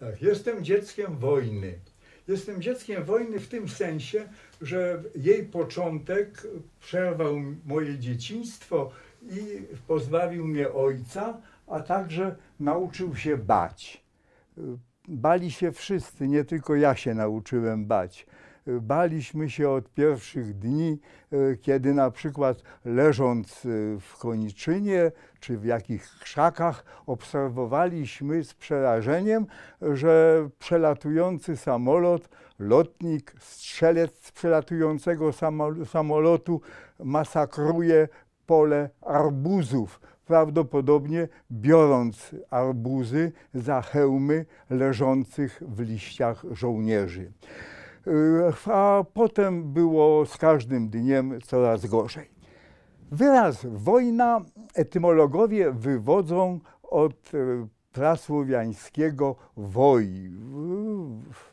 Tak, jestem dzieckiem wojny. Jestem dzieckiem wojny w tym sensie, że jej początek przerwał moje dzieciństwo i pozbawił mnie ojca, a także nauczył się bać. Bali się wszyscy, nie tylko ja się nauczyłem bać baliśmy się od pierwszych dni, e, kiedy na przykład leżąc e, w koniczynie czy w jakichś krzakach obserwowaliśmy z przerażeniem, że przelatujący samolot, lotnik, strzelec z przelatującego samolotu masakruje pole arbuzów prawdopodobnie biorąc arbuzy za hełmy leżących w liściach żołnierzy a potem było z każdym dniem coraz gorzej. Wyraz wojna etymologowie wywodzą od e, prasłowiańskiego woj,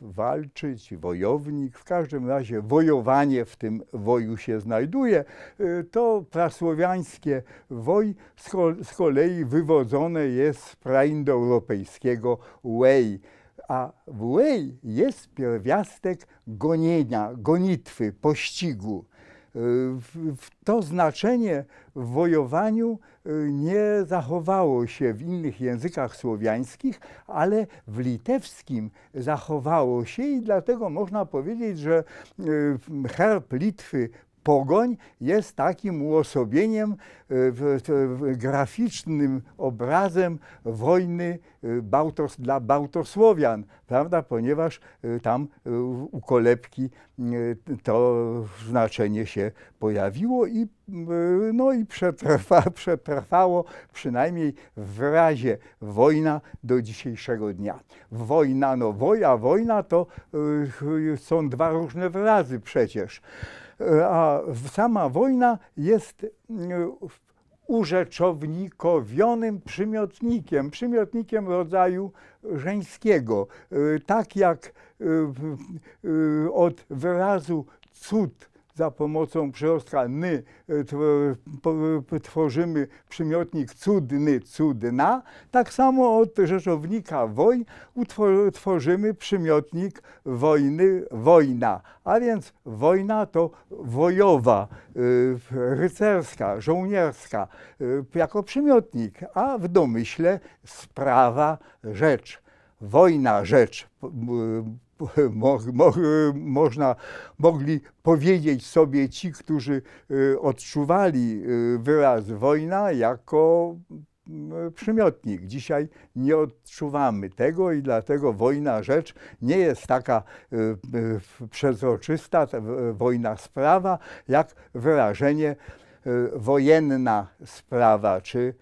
walczyć, wojownik, w każdym razie wojowanie w tym woju się znajduje. E, to prasłowiańskie woj z kolei wywodzone jest z praindoeuropejskiego wej, a w łej jest pierwiastek gonienia, gonitwy, pościgu. Y, to znaczenie w wojowaniu y, nie zachowało się w innych językach słowiańskich, ale w litewskim zachowało się i dlatego można powiedzieć, że y, herb Litwy Pogoń jest takim uosobieniem e, graficznym obrazem wojny e, Bałtos, dla Bałtosłowian, prawda? ponieważ e, tam u kolebki to znaczenie się pojawiło i, no i przetrwa, przetrwało przynajmniej w razie wojna do dzisiejszego dnia. Wojna, no woja, wojna to są dwa różne wyrazy przecież. E, a sama wojna jest mm, urzeczownikowionym przymiotnikiem, przymiotnikiem rodzaju żeńskiego. E, tak jak e, od wyrazu cud za pomocą przyrostka ny e, tworzymy przymiotnik cudny, cudna, tak samo od rzeczownika woj tworzymy przymiotnik wojny, wojna. A więc wojna to wojowa, e, rycerska, żołnierska, e, jako przymiotnik, a w domyśle sprawa, rzecz. Wojna, rzecz mo, mo, można, mogli powiedzieć sobie ci, którzy y, odczuwali y, wyraz wojna jako y, przymiotnik. Dzisiaj nie odczuwamy tego i dlatego wojna rzecz nie jest taka przezroczysta, wojna sprawa, jak wyrażenie wojenna sprawa czy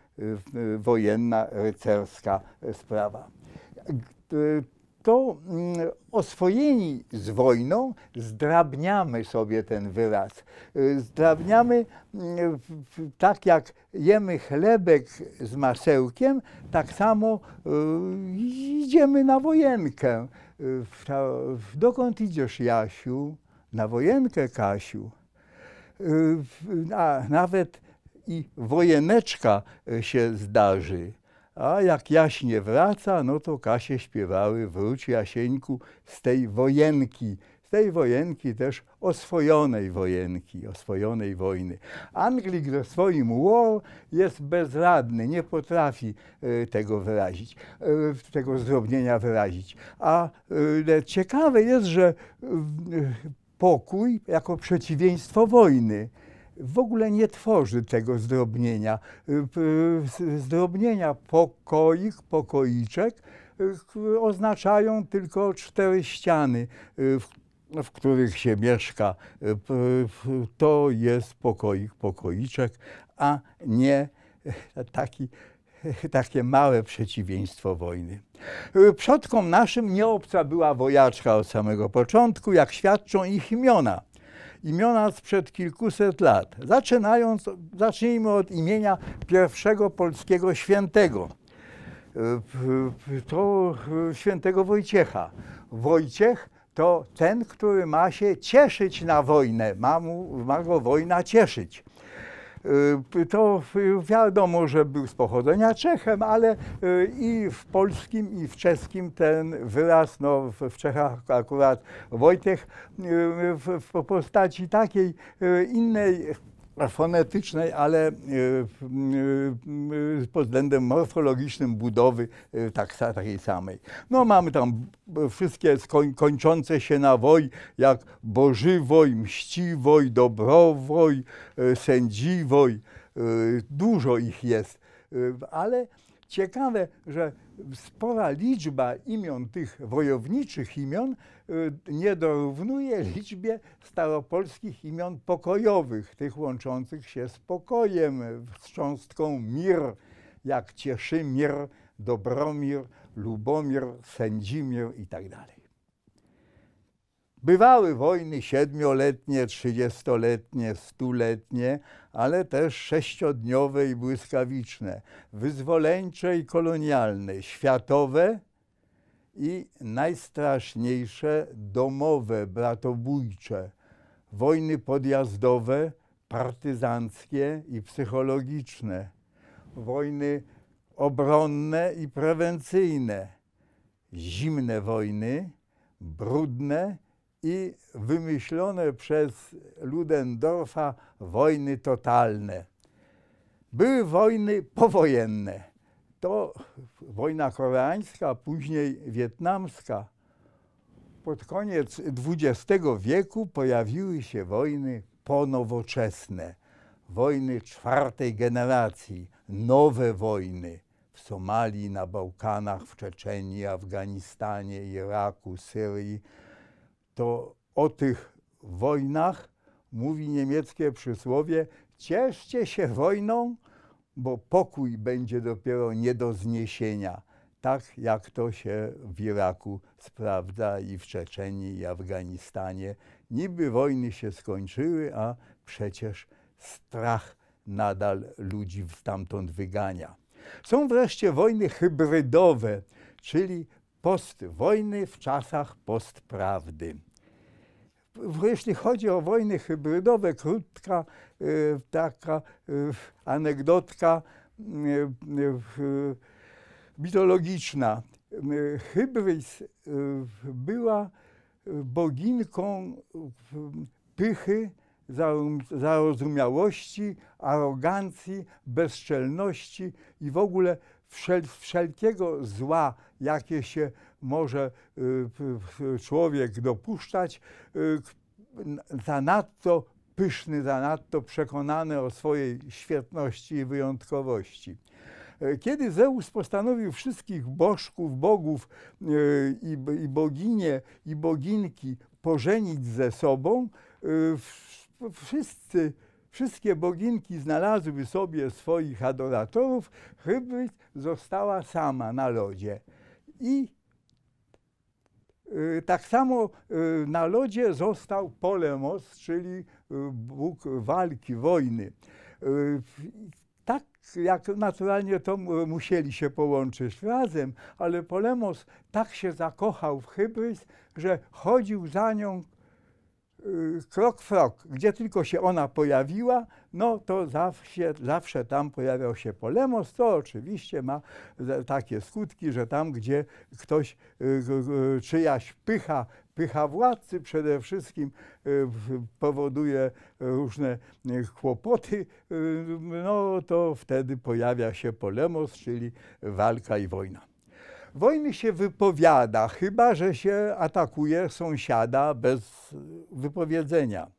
wojenna rycerska sprawa to mm, oswojeni z wojną zdrabniamy sobie ten wyraz. Y, zdrabniamy mm, tak jak jemy chlebek z masełkiem, tak samo y, idziemy na wojenkę. Y, dokąd idziesz, Jasiu? Na wojenkę, Kasiu. A nawet i wojeneczka się zdarzy. A jak jaśnie nie wraca, no to Kasie śpiewały Wróć Jasieńku z tej wojenki, z tej wojenki też oswojonej wojenki, oswojonej wojny. Anglik ze swoim war jest bezradny, nie potrafi e, tego wyrazić, e, tego zrobienia wyrazić. A e, ciekawe jest, że pokój jako przeciwieństwo wojny w ogóle nie tworzy tego zdrobnienia. Y, y, zdrobnienia pokoik, pokoiczek y, oznaczają tylko cztery ściany, w których się mieszka. To jest pokoik, pokoiczek, a nie taki takie małe przeciwieństwo wojny. Przodkom naszym nie obca była wojaczka od samego początku, jak świadczą ich imiona imiona sprzed kilkuset lat. Zaczynając, zacznijmy od imienia pierwszego polskiego świętego. E, to e, świętego Wojciecha. Wojciech to ten, który ma się cieszyć na wojnę, ma, mu, ma go wojna cieszyć. Y, to wiadomo, że był z pochodzenia Czechem, ale y, i w polskim, i w czeskim ten wyraz, no w Czechach akurat Wojtek y, w postaci takiej innej E, fonetycznej, ale e, e, pod względem morfologicznym budowy tak, takiej samej. No mamy tam wszystkie skoń, kończące się na woj, jak bożywoj, mściwoj, dobrowoj, sędziwoj. Dużo ich jest, ale ciekawe, że spora liczba imion tych wojowniczych imion y, nie dorównuje liczbie staropolskich imion pokojowych, tych łączących się z pokojem, z cząstką mir, jak Cieszymir, Dobromir, Lubomir, Sędzimir itd. Tak Bywały wojny siedmioletnie, trzydziestoletnie, stuletnie, ale też sześciodniowe i błyskawiczne, wyzwoleńcze i kolonialne, światowe i najstraszniejsze domowe, bratobójcze, wojny podjazdowe, partyzanckie i psychologiczne, wojny obronne i prewencyjne, zimne wojny, brudne i wymyślone przez Ludendorfa wojny totalne. Były wojny powojenne. To wojna koreańska, później wietnamska. Pod koniec XX wieku pojawiły się wojny ponowoczesne, wojny czwartej generacji, nowe wojny w Somalii, na Bałkanach, w Czeczenii, Afganistanie, Iraku, Syrii to o tych wojnach mówi niemieckie przysłowie: cieszcie się wojną, bo pokój będzie dopiero nie do zniesienia, tak jak to się w Iraku sprawdza i w Czeczenii, i Afganistanie. Niby wojny się skończyły, a przecież strach nadal ludzi stamtąd wygania. Są wreszcie wojny hybrydowe, czyli Post wojny w czasach postprawdy. Jeśli chodzi o wojny hybrydowe, krótka taka anegdotka mitologiczna. Hybrys była boginką pychy, zarozumiałości, arogancji, bezczelności i w ogóle wszel wszelkiego zła, jakie się może y, człowiek dopuszczać, y, zanadto pyszny, zanadto przekonany o swojej świetności i wyjątkowości e, kiedy Zeus postanowił wszystkich bożków, bogów y, i, boginie, i boginki pożenić ze sobą, wszyscy wszystkie boginki znalazły sobie swoich adoratorów, Hybryd została sama na lodzie. I y, tak samo y, na lodzie został Polemos, czyli y, Bóg walki, wojny. Tak jak naturalnie to musieli się połączyć razem, ale Polemos tak się zakochał w Hybrys, że chodził za nią Y, krok w krok, gdzie tylko się ona pojawiła, no to zawsze, zawsze tam pojawiał się polemos, to oczywiście ma takie skutki, że tam, gdzie ktoś, y, czyjaś pycha, pycha władcy przede wszystkim y, powoduje różne kłopoty, no to wtedy pojawia się polemos, czyli walka i wojna. Wojny się wypowiada, chyba że się atakuje sąsiada bez wypowiedzenia.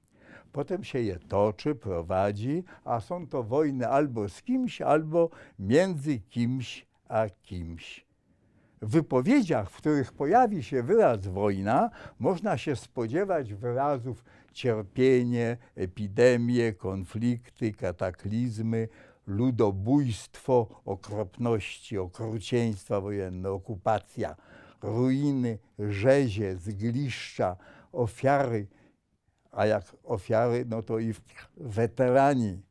Potem się je toczy, prowadzi, a są to wojny albo z kimś, albo między kimś a kimś. W wypowiedziach, w których pojawi się wyraz wojna, można się spodziewać wyrazów cierpienie, epidemie, konflikty, kataklizmy, ludobójstwo, okropności, okrucieństwa wojenne, okupacja, ruiny, rzezie, zgliszcza, ofiary, a jak ofiary, no to i weterani,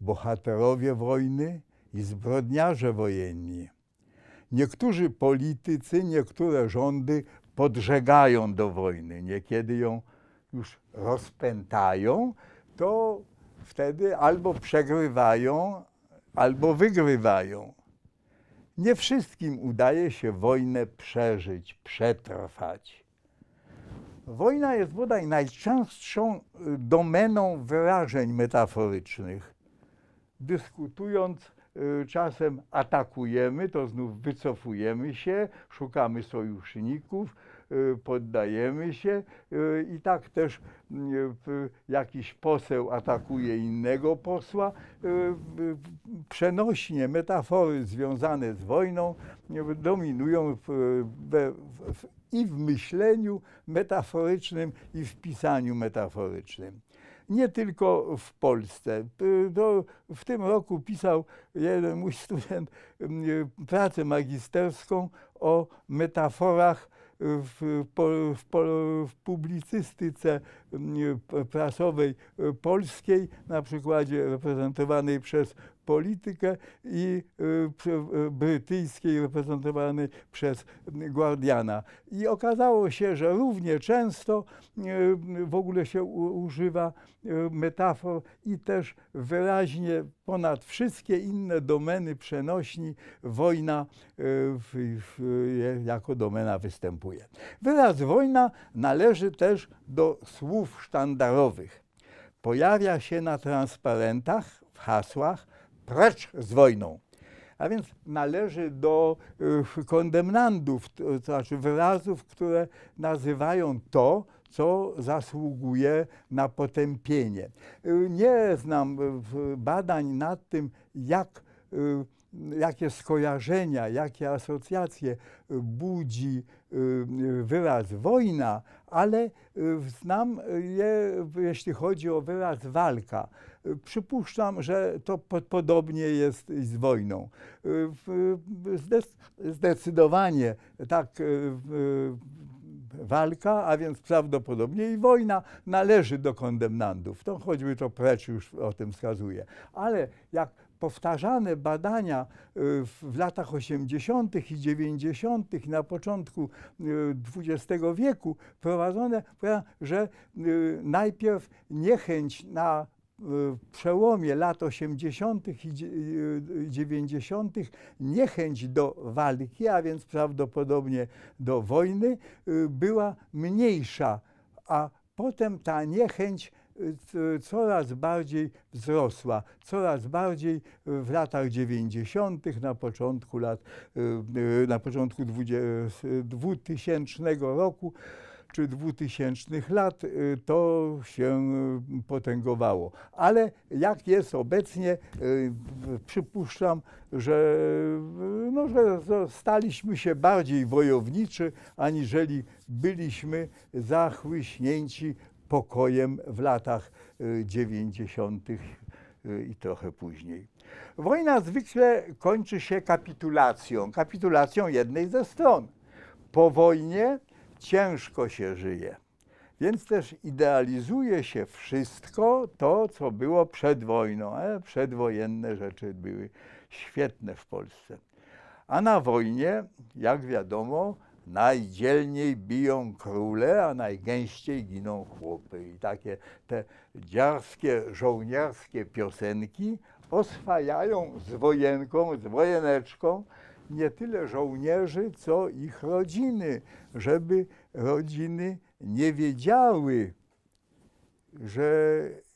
bohaterowie wojny i zbrodniarze wojenni. Niektórzy politycy, niektóre rządy podżegają do wojny, niekiedy ją już rozpętają, to wtedy albo przegrywają, albo wygrywają. Nie wszystkim udaje się wojnę przeżyć, przetrwać. Wojna jest bodaj najczęstszą y, domeną wyrażeń metaforycznych. Dyskutując, y, czasem atakujemy, to znów wycofujemy się, szukamy sojuszników, Y, poddajemy się y, i tak też mm, y, jakiś poseł atakuje innego posła. Przenośnie metafory związane z wojną dominują i w myśleniu metaforycznym, i w pisaniu metaforycznym. Nie tylko w Polsce. w tym roku pisał jeden mój student pracę magisterską o metaforach w, w, w, publicystyce mm, prasowej e, polskiej, na przykładzie reprezentowanej przez politykę i y, y, brytyjskiej reprezentowanej przez Guardiana. I okazało się, że równie często y, w ogóle się używa metafor i też wyraźnie ponad wszystkie inne domeny przenośni wojna w, w, jako domena występuje. Wyraz wojna należy też do słów sztandarowych. Pojawia się na transparentach, w hasłach, precz z wojną. A więc należy do y, kondemnandów, y, to znaczy wyrazów, które nazywają to, co zasługuje na potępienie. Y, nie znam badań nad tym, jak, jakie skojarzenia, jakie asocjacje budzi wyraz wojna, ale y, znam je, jeśli chodzi o wyraz walka. Y, przypuszczam, że to podobnie jest z wojną. Y, zdecydowanie tak walka, a więc prawdopodobnie i wojna należy do kondemnandów. To choćby to precz już o tym wskazuje. Ale jak powtarzane badania y, w latach 80. i 90. na początku XX y, wieku prowadzone, że y, najpierw niechęć na przełomie lat 80. i 90. niechęć do walki, a więc prawdopodobnie do wojny, była mniejsza, a potem ta niechęć coraz bardziej wzrosła, coraz bardziej y, w latach 90., na początku lat, y, na początku 2000 roku czy 2000 lat y, to się potęgowało. Ale jak jest obecnie, przypuszczam, że, no, że staliśmy się bardziej wojowniczy, aniżeli byliśmy zachłyśnięci pokojem w latach 90. Y, y, i trochę później. Wojna zwykle kończy się kapitulacją, kapitulacją jednej ze stron. Po wojnie ciężko się żyje, więc też idealizuje się wszystko to, co było przed wojną. E, przedwojenne rzeczy były świetne w Polsce. A na wojnie, jak wiadomo, najdzielniej biją króle, a najgęściej giną chłopy. I takie te dziarskie, żołnierskie piosenki oswajają z wojenką, z wojeneczką nie tyle żołnierzy, co ich rodziny, żeby rodziny nie wiedziały, że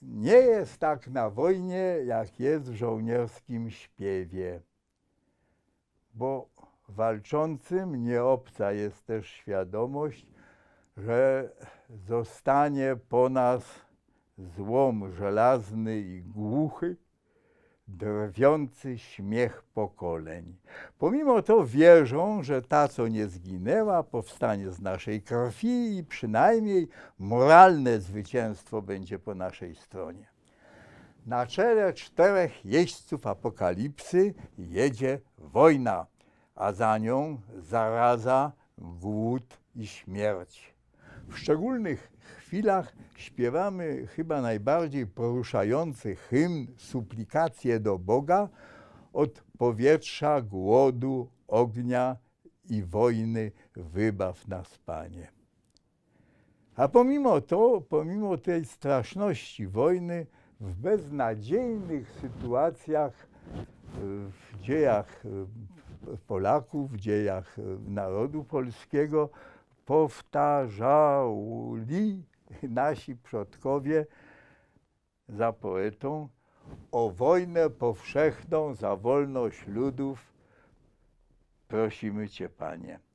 nie jest tak na wojnie, jak jest w żołnierskim śpiewie. Bo walczącym nie obca jest też świadomość, że zostanie po nas złom żelazny i głuchy, drwiący śmiech pokoleń. Pomimo to wierzą, że ta, co nie zginęła, powstanie z naszej krwi i przynajmniej moralne zwycięstwo będzie po naszej stronie. Na czele czterech jeźdźców apokalipsy jedzie wojna a za nią zaraza, głód i śmierć. W szczególnych chwilach śpiewamy chyba najbardziej poruszający hymn, suplikację do Boga od powietrza, głodu, ognia i wojny wybaw nas, Panie. A pomimo to, pomimo tej straszności wojny, w beznadziejnych sytuacjach w dziejach Polaków, w dziejach e, narodu polskiego powtarzali nasi przodkowie za poetą o wojnę powszechną za wolność ludów. Prosimy Cię, Panie.